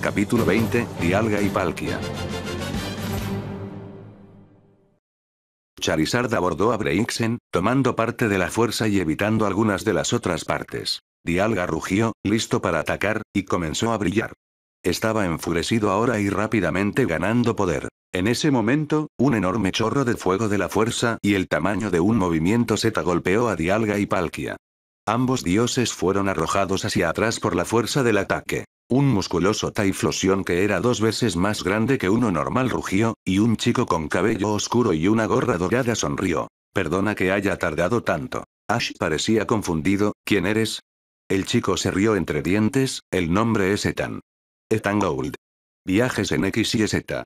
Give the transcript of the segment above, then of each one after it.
Capítulo 20, Dialga y Palkia. Charizard abordó a Breixen, tomando parte de la fuerza y evitando algunas de las otras partes. Dialga rugió, listo para atacar, y comenzó a brillar. Estaba enfurecido ahora y rápidamente ganando poder. En ese momento, un enorme chorro de fuego de la fuerza y el tamaño de un movimiento Z golpeó a Dialga y Palkia. Ambos dioses fueron arrojados hacia atrás por la fuerza del ataque. Un musculoso taiflosión que era dos veces más grande que uno normal rugió, y un chico con cabello oscuro y una gorra dorada sonrió. Perdona que haya tardado tanto. Ash parecía confundido, ¿quién eres? El chico se rió entre dientes, el nombre es Ethan. Ethan Gould. Viajes en X y Z.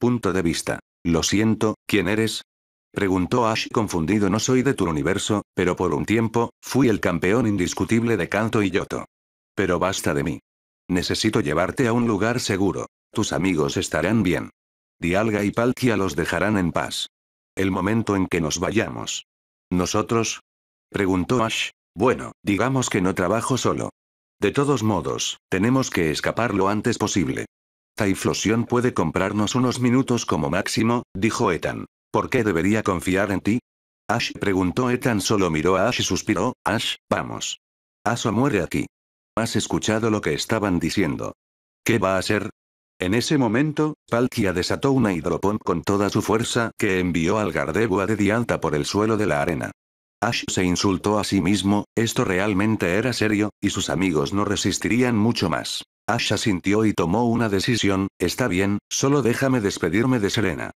Punto de vista. Lo siento, ¿quién eres? Preguntó Ash confundido no soy de tu universo, pero por un tiempo, fui el campeón indiscutible de Kanto y Yoto. Pero basta de mí. Necesito llevarte a un lugar seguro. Tus amigos estarán bien. Dialga y Palkia los dejarán en paz. El momento en que nos vayamos. ¿Nosotros? Preguntó Ash. Bueno, digamos que no trabajo solo. De todos modos, tenemos que escapar lo antes posible. Taiflosión puede comprarnos unos minutos como máximo, dijo Ethan. ¿Por qué debería confiar en ti? Ash preguntó Ethan solo miró a Ash y suspiró, Ash, vamos. Aso muere aquí. Has escuchado lo que estaban diciendo. ¿Qué va a ser? En ese momento, Palkia desató una hidropón con toda su fuerza que envió al Gardevoir de Dianta por el suelo de la arena. Ash se insultó a sí mismo, esto realmente era serio, y sus amigos no resistirían mucho más. Ash asintió y tomó una decisión, está bien, solo déjame despedirme de Serena.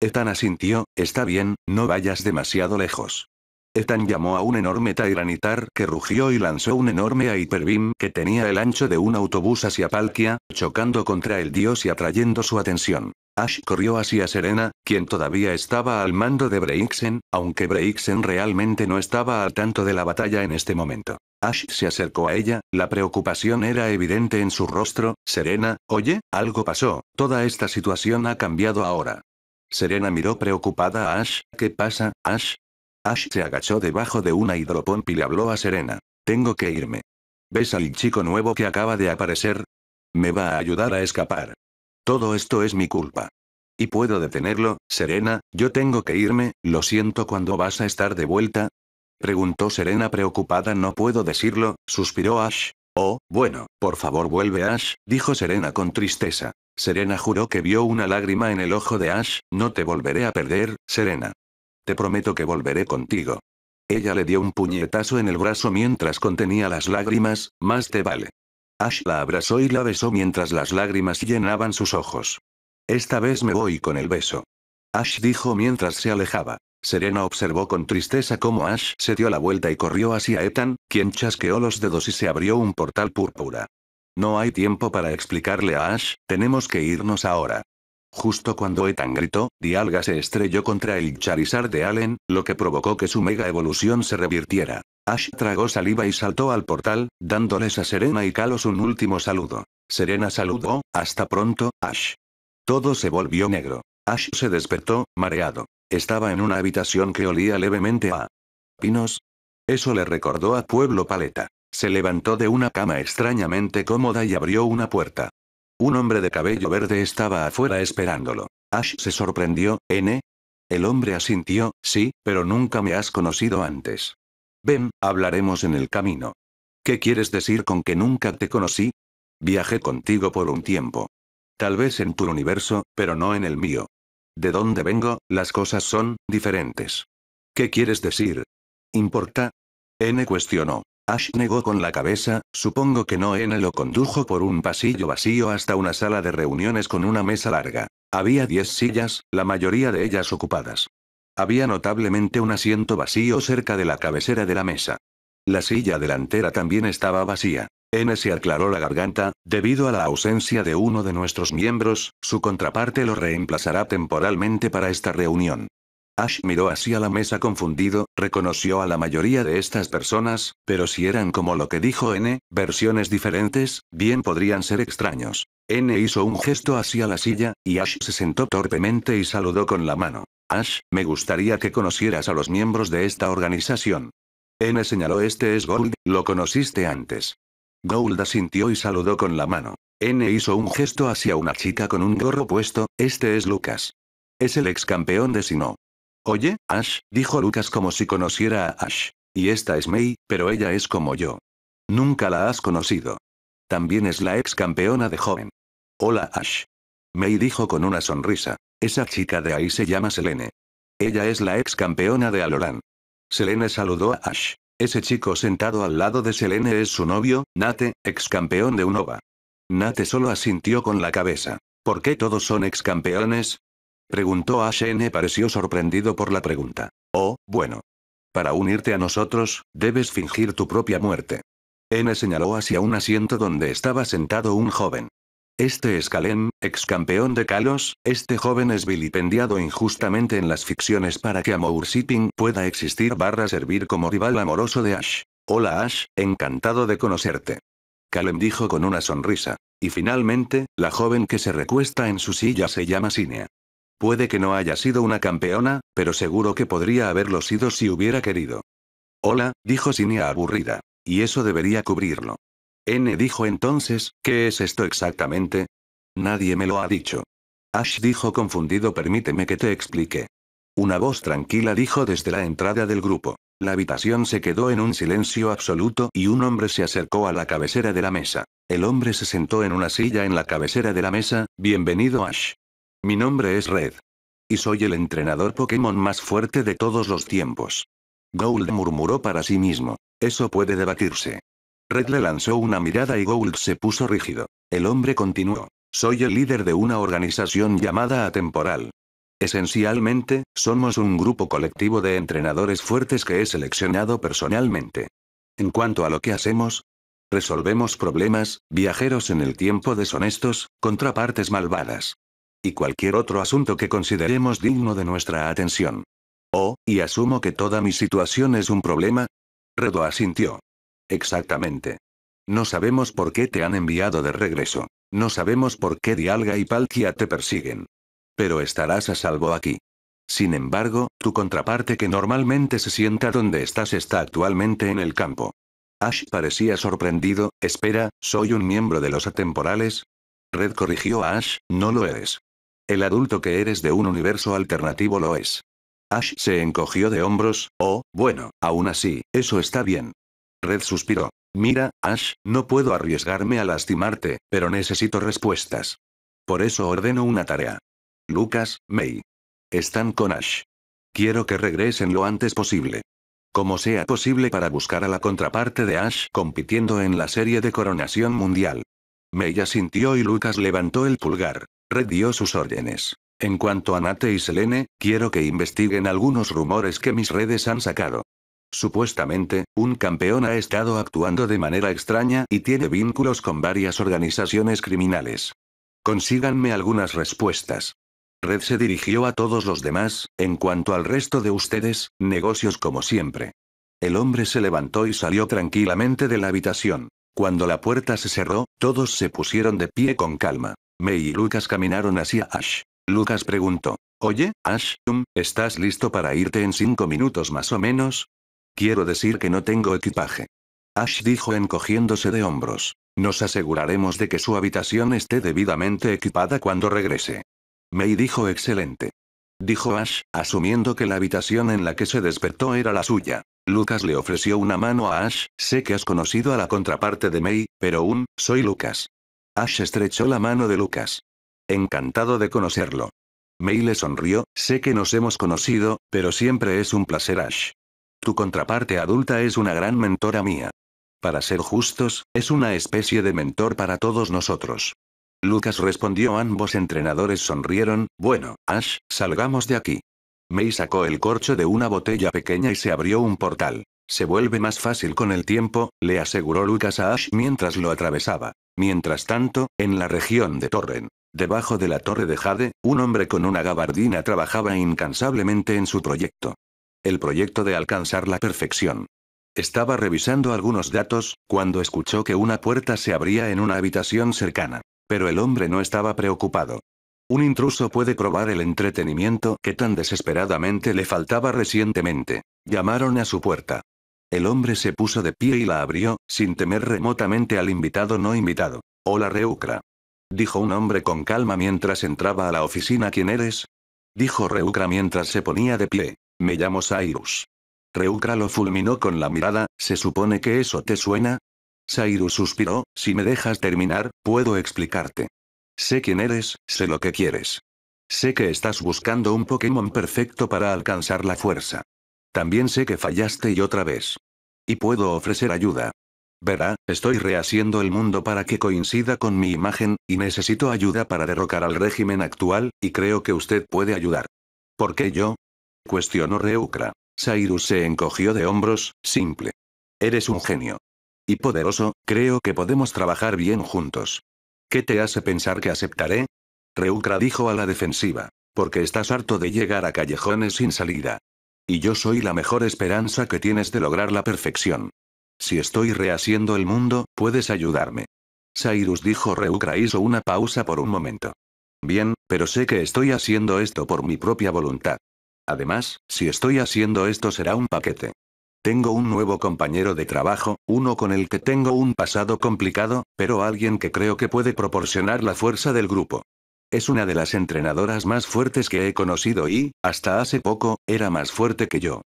Ethan asintió, está bien, no vayas demasiado lejos. Ethan llamó a un enorme Tyranitar que rugió y lanzó un enorme Hyperbeam que tenía el ancho de un autobús hacia Palkia, chocando contra el dios y atrayendo su atención. Ash corrió hacia Serena, quien todavía estaba al mando de Breixen, aunque Breixen realmente no estaba al tanto de la batalla en este momento. Ash se acercó a ella, la preocupación era evidente en su rostro, Serena, oye, algo pasó, toda esta situación ha cambiado ahora. Serena miró preocupada a Ash, ¿qué pasa, Ash? Ash se agachó debajo de una hidropompa y le habló a Serena. Tengo que irme. ¿Ves al chico nuevo que acaba de aparecer? Me va a ayudar a escapar. Todo esto es mi culpa. Y puedo detenerlo, Serena, yo tengo que irme, lo siento cuando vas a estar de vuelta. Preguntó Serena preocupada, no puedo decirlo, suspiró Ash. Oh, bueno, por favor vuelve Ash, dijo Serena con tristeza. Serena juró que vio una lágrima en el ojo de Ash, no te volveré a perder, Serena. Te prometo que volveré contigo. Ella le dio un puñetazo en el brazo mientras contenía las lágrimas, más te vale. Ash la abrazó y la besó mientras las lágrimas llenaban sus ojos. Esta vez me voy con el beso. Ash dijo mientras se alejaba. Serena observó con tristeza cómo Ash se dio la vuelta y corrió hacia Ethan, quien chasqueó los dedos y se abrió un portal púrpura. No hay tiempo para explicarle a Ash, tenemos que irnos ahora. Justo cuando Ethan gritó, Dialga se estrelló contra el Charizard de Allen, lo que provocó que su mega evolución se revirtiera. Ash tragó saliva y saltó al portal, dándoles a Serena y Kalos un último saludo. Serena saludó, hasta pronto, Ash. Todo se volvió negro. Ash se despertó, mareado. Estaba en una habitación que olía levemente a... pinos. Eso le recordó a Pueblo Paleta. Se levantó de una cama extrañamente cómoda y abrió una puerta. Un hombre de cabello verde estaba afuera esperándolo. Ash se sorprendió, ¿N? El hombre asintió, sí, pero nunca me has conocido antes. Ven, hablaremos en el camino. ¿Qué quieres decir con que nunca te conocí? Viajé contigo por un tiempo. Tal vez en tu universo, pero no en el mío. De dónde vengo, las cosas son diferentes. ¿Qué quieres decir? ¿Importa? N cuestionó. Ash negó con la cabeza, supongo que no N lo condujo por un pasillo vacío hasta una sala de reuniones con una mesa larga. Había 10 sillas, la mayoría de ellas ocupadas. Había notablemente un asiento vacío cerca de la cabecera de la mesa. La silla delantera también estaba vacía. N se aclaró la garganta, debido a la ausencia de uno de nuestros miembros, su contraparte lo reemplazará temporalmente para esta reunión. Ash miró hacia la mesa confundido, reconoció a la mayoría de estas personas, pero si eran como lo que dijo N, versiones diferentes, bien podrían ser extraños. N hizo un gesto hacia la silla, y Ash se sentó torpemente y saludó con la mano. Ash, me gustaría que conocieras a los miembros de esta organización. N señaló este es Gold, lo conociste antes. Gold asintió y saludó con la mano. N hizo un gesto hacia una chica con un gorro puesto, este es Lucas. Es el ex campeón de Sino. Oye, Ash, dijo Lucas como si conociera a Ash. Y esta es May, pero ella es como yo. Nunca la has conocido. También es la ex campeona de joven. Hola, Ash. May dijo con una sonrisa. Esa chica de ahí se llama Selene. Ella es la ex campeona de Alolan. Selene saludó a Ash. Ese chico sentado al lado de Selene es su novio, Nate, ex campeón de Unova. Nate solo asintió con la cabeza. ¿Por qué todos son ex campeones? Preguntó Ash N. pareció sorprendido por la pregunta. Oh, bueno. Para unirte a nosotros, debes fingir tu propia muerte. N señaló hacia un asiento donde estaba sentado un joven. Este es Kalem, ex campeón de Kalos, este joven es vilipendiado injustamente en las ficciones para que Amour Shipping pueda existir barra servir como rival amoroso de Ash. Hola Ash, encantado de conocerte. Kalen dijo con una sonrisa. Y finalmente, la joven que se recuesta en su silla se llama Sinia. Puede que no haya sido una campeona, pero seguro que podría haberlo sido si hubiera querido. Hola, dijo Sinia aburrida. Y eso debería cubrirlo. N dijo entonces, ¿qué es esto exactamente? Nadie me lo ha dicho. Ash dijo confundido, permíteme que te explique. Una voz tranquila dijo desde la entrada del grupo. La habitación se quedó en un silencio absoluto y un hombre se acercó a la cabecera de la mesa. El hombre se sentó en una silla en la cabecera de la mesa, bienvenido Ash. Mi nombre es Red. Y soy el entrenador Pokémon más fuerte de todos los tiempos. Gould murmuró para sí mismo. Eso puede debatirse. Red le lanzó una mirada y Gould se puso rígido. El hombre continuó. Soy el líder de una organización llamada Atemporal. Esencialmente, somos un grupo colectivo de entrenadores fuertes que he seleccionado personalmente. En cuanto a lo que hacemos, resolvemos problemas, viajeros en el tiempo deshonestos, contrapartes malvadas y cualquier otro asunto que consideremos digno de nuestra atención. Oh, y asumo que toda mi situación es un problema. Redo asintió. Exactamente. No sabemos por qué te han enviado de regreso. No sabemos por qué Dialga y Palkia te persiguen. Pero estarás a salvo aquí. Sin embargo, tu contraparte que normalmente se sienta donde estás está actualmente en el campo. Ash parecía sorprendido, espera, ¿soy un miembro de los atemporales? Red corrigió a Ash, no lo eres. El adulto que eres de un universo alternativo lo es. Ash se encogió de hombros, oh, bueno, aún así, eso está bien. Red suspiró. Mira, Ash, no puedo arriesgarme a lastimarte, pero necesito respuestas. Por eso ordeno una tarea. Lucas, May. Están con Ash. Quiero que regresen lo antes posible. Como sea posible para buscar a la contraparte de Ash compitiendo en la serie de coronación mundial. May asintió y Lucas levantó el pulgar. Red dio sus órdenes. En cuanto a Nate y Selene, quiero que investiguen algunos rumores que mis redes han sacado. Supuestamente, un campeón ha estado actuando de manera extraña y tiene vínculos con varias organizaciones criminales. Consíganme algunas respuestas. Red se dirigió a todos los demás, en cuanto al resto de ustedes, negocios como siempre. El hombre se levantó y salió tranquilamente de la habitación. Cuando la puerta se cerró, todos se pusieron de pie con calma. May y Lucas caminaron hacia Ash. Lucas preguntó. Oye, Ash, um, ¿estás listo para irte en cinco minutos más o menos? Quiero decir que no tengo equipaje. Ash dijo encogiéndose de hombros. Nos aseguraremos de que su habitación esté debidamente equipada cuando regrese. May dijo excelente. Dijo Ash, asumiendo que la habitación en la que se despertó era la suya. Lucas le ofreció una mano a Ash, sé que has conocido a la contraparte de May, pero aún, um, soy Lucas. Ash estrechó la mano de Lucas. Encantado de conocerlo. May le sonrió, sé que nos hemos conocido, pero siempre es un placer Ash. Tu contraparte adulta es una gran mentora mía. Para ser justos, es una especie de mentor para todos nosotros. Lucas respondió ambos entrenadores sonrieron, bueno, Ash, salgamos de aquí. May sacó el corcho de una botella pequeña y se abrió un portal. Se vuelve más fácil con el tiempo, le aseguró Lucas a Ash mientras lo atravesaba. Mientras tanto, en la región de Torren, debajo de la torre de Jade, un hombre con una gabardina trabajaba incansablemente en su proyecto. El proyecto de alcanzar la perfección. Estaba revisando algunos datos, cuando escuchó que una puerta se abría en una habitación cercana. Pero el hombre no estaba preocupado. Un intruso puede probar el entretenimiento que tan desesperadamente le faltaba recientemente. Llamaron a su puerta. El hombre se puso de pie y la abrió, sin temer remotamente al invitado no invitado. Hola Reucra. Dijo un hombre con calma mientras entraba a la oficina. ¿Quién eres? Dijo Reucra mientras se ponía de pie. Me llamo Cyrus. Reucra lo fulminó con la mirada, ¿se supone que eso te suena? Cyrus suspiró, si me dejas terminar, puedo explicarte. Sé quién eres, sé lo que quieres. Sé que estás buscando un Pokémon perfecto para alcanzar la fuerza. También sé que fallaste y otra vez. Y puedo ofrecer ayuda. Verá, estoy rehaciendo el mundo para que coincida con mi imagen, y necesito ayuda para derrocar al régimen actual, y creo que usted puede ayudar. ¿Por qué yo? Cuestionó Reucra. Cyrus se encogió de hombros, simple. Eres un genio. Y poderoso, creo que podemos trabajar bien juntos. ¿Qué te hace pensar que aceptaré? Reucra dijo a la defensiva. Porque estás harto de llegar a callejones sin salida. Y yo soy la mejor esperanza que tienes de lograr la perfección. Si estoy rehaciendo el mundo, puedes ayudarme. Cyrus dijo Reukra hizo una pausa por un momento. Bien, pero sé que estoy haciendo esto por mi propia voluntad. Además, si estoy haciendo esto será un paquete. Tengo un nuevo compañero de trabajo, uno con el que tengo un pasado complicado, pero alguien que creo que puede proporcionar la fuerza del grupo. Es una de las entrenadoras más fuertes que he conocido y, hasta hace poco, era más fuerte que yo.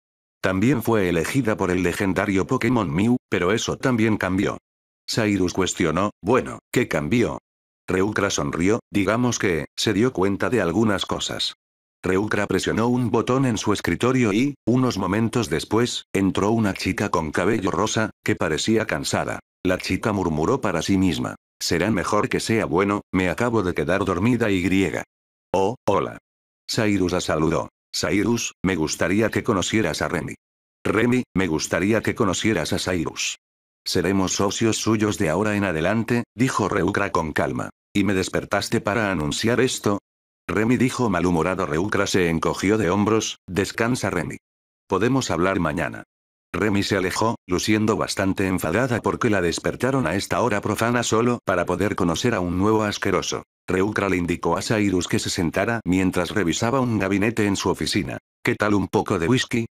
También fue elegida por el legendario Pokémon Mew, pero eso también cambió. Cyrus cuestionó, bueno, ¿qué cambió? Reukra sonrió, digamos que, se dio cuenta de algunas cosas. Reukra presionó un botón en su escritorio y, unos momentos después, entró una chica con cabello rosa, que parecía cansada. La chica murmuró para sí misma. Será mejor que sea bueno, me acabo de quedar dormida y griega. Oh, hola. Cyrus la saludó. Cyrus, me gustaría que conocieras a Remy. Remy, me gustaría que conocieras a Cyrus. Seremos socios suyos de ahora en adelante, dijo Reucra con calma. ¿Y me despertaste para anunciar esto? Remy dijo malhumorado. Reucra se encogió de hombros, descansa Remy. Podemos hablar mañana. Remi se alejó, luciendo bastante enfadada porque la despertaron a esta hora profana solo para poder conocer a un nuevo asqueroso. Reukra le indicó a Cyrus que se sentara mientras revisaba un gabinete en su oficina. ¿Qué tal un poco de whisky?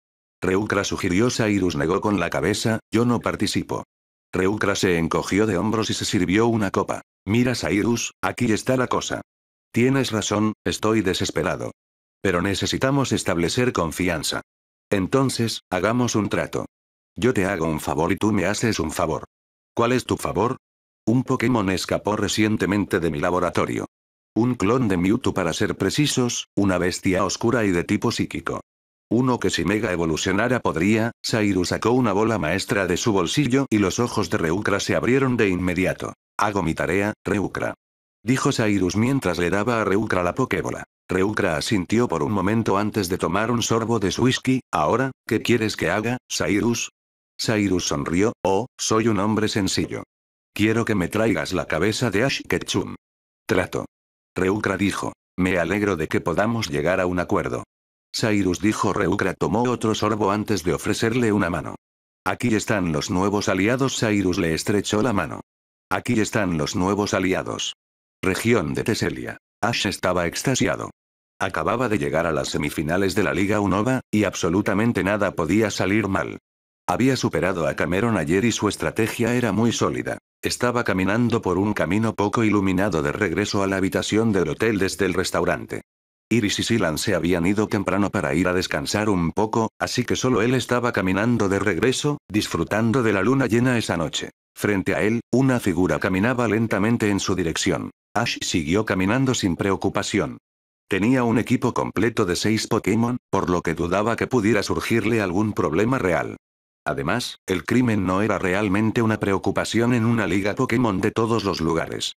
Reukra sugirió Cyrus negó con la cabeza, yo no participo. Reukra se encogió de hombros y se sirvió una copa. Mira Cyrus, aquí está la cosa. Tienes razón, estoy desesperado. Pero necesitamos establecer confianza. Entonces, hagamos un trato. Yo te hago un favor y tú me haces un favor. ¿Cuál es tu favor? Un Pokémon escapó recientemente de mi laboratorio. Un clon de Mewtwo para ser precisos, una bestia oscura y de tipo psíquico. Uno que si mega evolucionara podría, Sairu sacó una bola maestra de su bolsillo y los ojos de Reucra se abrieron de inmediato. Hago mi tarea, Reucra. Dijo Sairus mientras le daba a Reucra la Pokébola. Reukra asintió por un momento antes de tomar un sorbo de su whisky. Ahora, ¿qué quieres que haga, Cyrus? Cyrus sonrió. Oh, soy un hombre sencillo. Quiero que me traigas la cabeza de Ash Ketchum. Trato. Reukra dijo. Me alegro de que podamos llegar a un acuerdo. Cyrus dijo Reukra tomó otro sorbo antes de ofrecerle una mano. Aquí están los nuevos aliados. Cyrus le estrechó la mano. Aquí están los nuevos aliados. Región de Teselia. Ash estaba extasiado. Acababa de llegar a las semifinales de la Liga Unova, y absolutamente nada podía salir mal. Había superado a Cameron ayer y su estrategia era muy sólida. Estaba caminando por un camino poco iluminado de regreso a la habitación del hotel desde el restaurante. Iris y Silan se habían ido temprano para ir a descansar un poco, así que solo él estaba caminando de regreso, disfrutando de la luna llena esa noche. Frente a él, una figura caminaba lentamente en su dirección. Ash siguió caminando sin preocupación. Tenía un equipo completo de seis Pokémon, por lo que dudaba que pudiera surgirle algún problema real. Además, el crimen no era realmente una preocupación en una liga Pokémon de todos los lugares.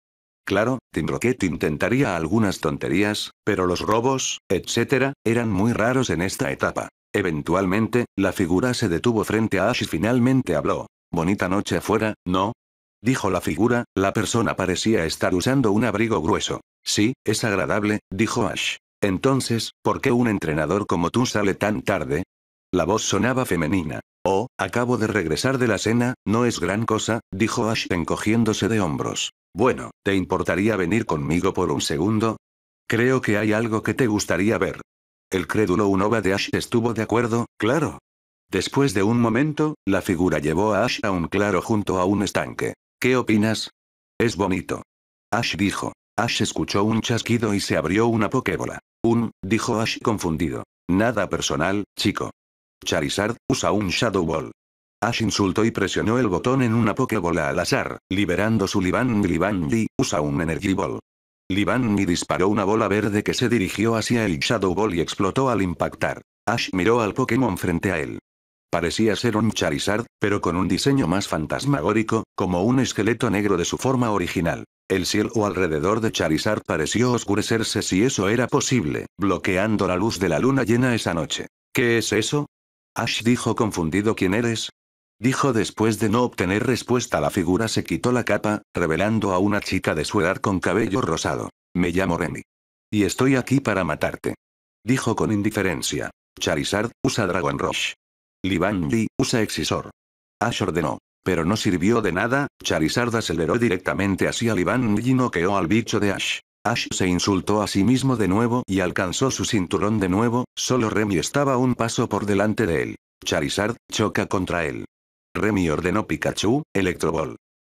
Claro, Team Rocket intentaría algunas tonterías, pero los robos, etc., eran muy raros en esta etapa. Eventualmente, la figura se detuvo frente a Ash y finalmente habló. Bonita noche afuera, ¿no? Dijo la figura, la persona parecía estar usando un abrigo grueso. Sí, es agradable, dijo Ash. Entonces, ¿por qué un entrenador como tú sale tan tarde? La voz sonaba femenina. Oh, acabo de regresar de la cena, no es gran cosa, dijo Ash encogiéndose de hombros. Bueno, ¿te importaría venir conmigo por un segundo? Creo que hay algo que te gustaría ver. El crédulo Unova de Ash estuvo de acuerdo, claro. Después de un momento, la figura llevó a Ash a un claro junto a un estanque. ¿Qué opinas? Es bonito. Ash dijo. Ash escuchó un chasquido y se abrió una Pokébola. Un, dijo Ash confundido. Nada personal, chico. Charizard, usa un Shadow Ball. Ash insultó y presionó el botón en una Pokébola al azar, liberando su Liban y usa un Energy Ball. Liban disparó una bola verde que se dirigió hacia el Shadow Ball y explotó al impactar. Ash miró al Pokémon frente a él. Parecía ser un Charizard, pero con un diseño más fantasmagórico, como un esqueleto negro de su forma original. El cielo alrededor de Charizard pareció oscurecerse si eso era posible, bloqueando la luz de la luna llena esa noche. ¿Qué es eso? Ash dijo confundido quién eres, dijo después de no obtener respuesta. La figura se quitó la capa, revelando a una chica de su edad con cabello rosado. Me llamo Remy. Y estoy aquí para matarte. Dijo con indiferencia. Charizard, usa Dragon Rush. Li usa Exisor. Ash ordenó. Pero no sirvió de nada, Charizard aceleró directamente hacia Li Bangli y noqueó al bicho de Ash. Ash se insultó a sí mismo de nuevo y alcanzó su cinturón de nuevo, solo Remy estaba un paso por delante de él. Charizard, choca contra él. Remy ordenó Pikachu, Electrobol.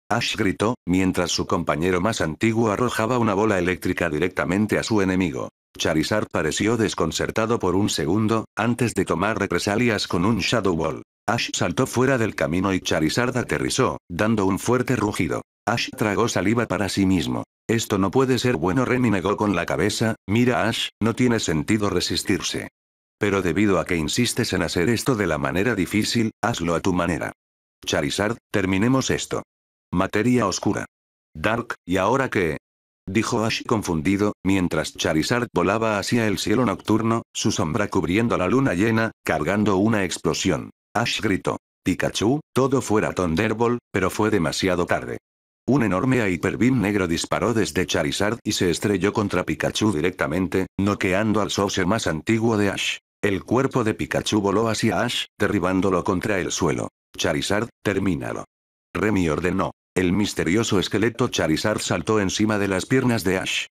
Ash gritó, mientras su compañero más antiguo arrojaba una bola eléctrica directamente a su enemigo. Charizard pareció desconcertado por un segundo, antes de tomar represalias con un Shadow Ball. Ash saltó fuera del camino y Charizard aterrizó, dando un fuerte rugido. Ash tragó saliva para sí mismo. Esto no puede ser bueno Remy negó con la cabeza, mira Ash, no tiene sentido resistirse. Pero debido a que insistes en hacer esto de la manera difícil, hazlo a tu manera. Charizard, terminemos esto. Materia oscura. Dark, ¿y ahora qué? dijo Ash confundido, mientras Charizard volaba hacia el cielo nocturno, su sombra cubriendo la luna llena, cargando una explosión. Ash gritó. Pikachu, todo fuera Thunderbolt, pero fue demasiado tarde. Un enorme Beam negro disparó desde Charizard y se estrelló contra Pikachu directamente, noqueando al socio más antiguo de Ash. El cuerpo de Pikachu voló hacia Ash, derribándolo contra el suelo. Charizard, termínalo. Remy ordenó. El misterioso esqueleto Charizard saltó encima de las piernas de Ash.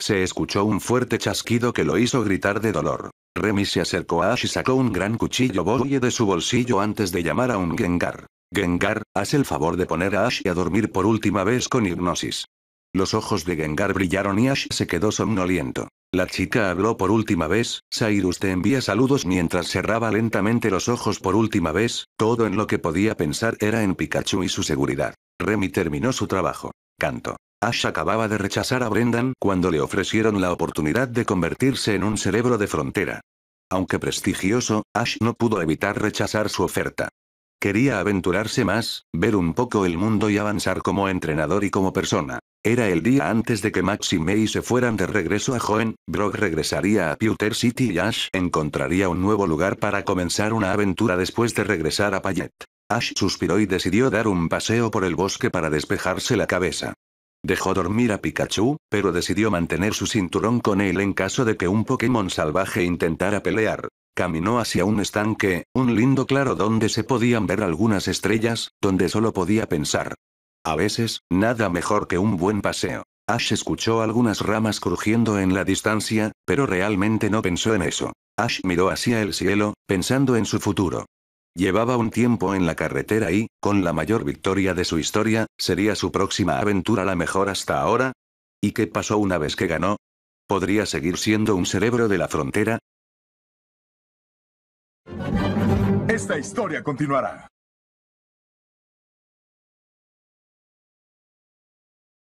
Se escuchó un fuerte chasquido que lo hizo gritar de dolor. Remy se acercó a Ash y sacó un gran cuchillo boye de su bolsillo antes de llamar a un Gengar. Gengar, haz el favor de poner a Ash a dormir por última vez con hipnosis. Los ojos de Gengar brillaron y Ash se quedó somnoliento. La chica habló por última vez, Cyrus te envía saludos mientras cerraba lentamente los ojos por última vez, todo en lo que podía pensar era en Pikachu y su seguridad. Remy terminó su trabajo. Canto. Ash acababa de rechazar a Brendan cuando le ofrecieron la oportunidad de convertirse en un cerebro de frontera. Aunque prestigioso, Ash no pudo evitar rechazar su oferta. Quería aventurarse más, ver un poco el mundo y avanzar como entrenador y como persona. Era el día antes de que Max y May se fueran de regreso a Joen, Brock regresaría a Pewter City y Ash encontraría un nuevo lugar para comenzar una aventura después de regresar a Payette. Ash suspiró y decidió dar un paseo por el bosque para despejarse la cabeza. Dejó dormir a Pikachu, pero decidió mantener su cinturón con él en caso de que un Pokémon salvaje intentara pelear. Caminó hacia un estanque, un lindo claro donde se podían ver algunas estrellas, donde solo podía pensar. A veces, nada mejor que un buen paseo. Ash escuchó algunas ramas crujiendo en la distancia, pero realmente no pensó en eso. Ash miró hacia el cielo, pensando en su futuro. Llevaba un tiempo en la carretera y, con la mayor victoria de su historia, ¿sería su próxima aventura la mejor hasta ahora? ¿Y qué pasó una vez que ganó? ¿Podría seguir siendo un cerebro de la frontera? Esta historia continuará.